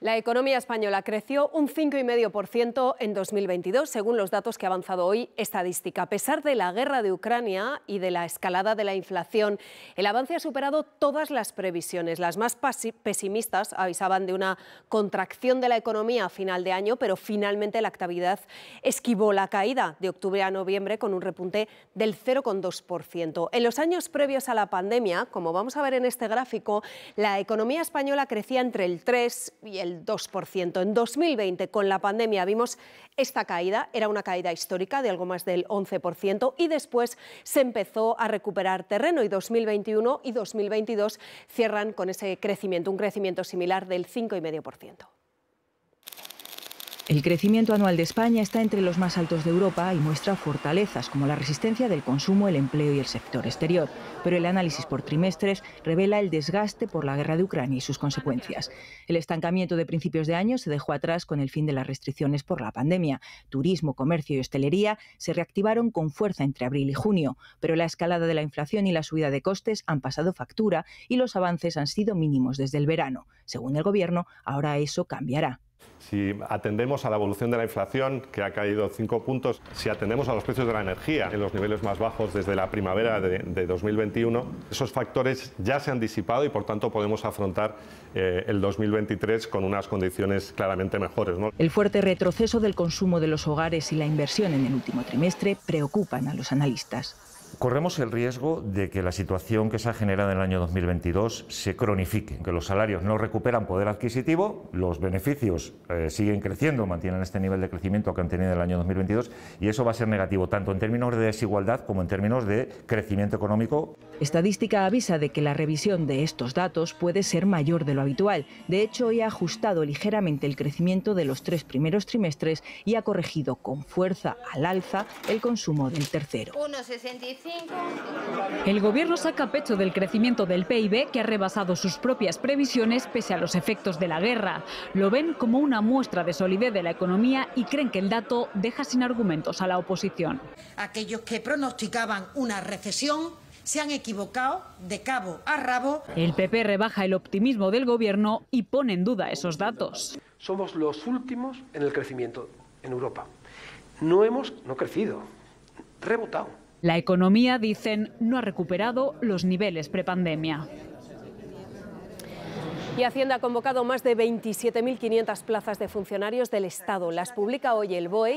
La economía española creció un 5,5% en 2022, según los datos que ha avanzado hoy Estadística. A pesar de la guerra de Ucrania y de la escalada de la inflación, el avance ha superado todas las previsiones. Las más pesimistas avisaban de una contracción de la economía a final de año, pero finalmente la actividad esquivó la caída de octubre a noviembre con un repunte del 0,2%. En los años previos a la pandemia, como vamos a ver en este gráfico, la economía española crecía entre el 3 y el 2%. En 2020, con la pandemia, vimos esta caída, era una caída histórica de algo más del 11% y después se empezó a recuperar terreno y 2021 y 2022 cierran con ese crecimiento, un crecimiento similar del 5,5%. El crecimiento anual de España está entre los más altos de Europa y muestra fortalezas como la resistencia del consumo, el empleo y el sector exterior, pero el análisis por trimestres revela el desgaste por la guerra de Ucrania y sus consecuencias. El estancamiento de principios de año se dejó atrás con el fin de las restricciones por la pandemia. Turismo, comercio y hostelería se reactivaron con fuerza entre abril y junio, pero la escalada de la inflación y la subida de costes han pasado factura y los avances han sido mínimos desde el verano. Según el Gobierno, ahora eso cambiará. Si atendemos a la evolución de la inflación, que ha caído cinco puntos, si atendemos a los precios de la energía en los niveles más bajos desde la primavera de, 2021, esos factores ya se han disipado y por tanto podemos afrontar eh, el 2023 con unas condiciones claramente mejores. El fuerte retroceso del consumo de los hogares y la inversión en el último trimestre preocupan a los analistas corremos el riesgo de que la situación que se ha generado en el año 2022 se cronifique, que los salarios no recuperan poder adquisitivo, los beneficios eh, siguen creciendo, mantienen este nivel de crecimiento que han tenido en el año 2022 y eso va a ser negativo tanto en términos de desigualdad como en términos de crecimiento económico. Estadística avisa de que la revisión de estos datos puede ser mayor de lo habitual. De hecho, hoy ha ajustado ligeramente el crecimiento de los tres primeros trimestres y ha corregido con fuerza al alza el consumo del tercero. El gobierno saca pecho del crecimiento del PIB que ha rebasado sus propias previsiones pese a los efectos de la guerra. Lo ven como una muestra de solidez de la economía y creen que el dato deja sin argumentos a la oposición. Aquellos que pronosticaban una recesión se han equivocado de cabo a rabo. El PP rebaja el optimismo del gobierno y pone en duda esos datos. Somos los últimos en el crecimiento en Europa. No hemos no crecido, rebotado. La economía, dicen, no ha recuperado los niveles prepandemia. Y Hacienda ha convocado más de 27.500 plazas de funcionarios del Estado. Las publica hoy el BOE,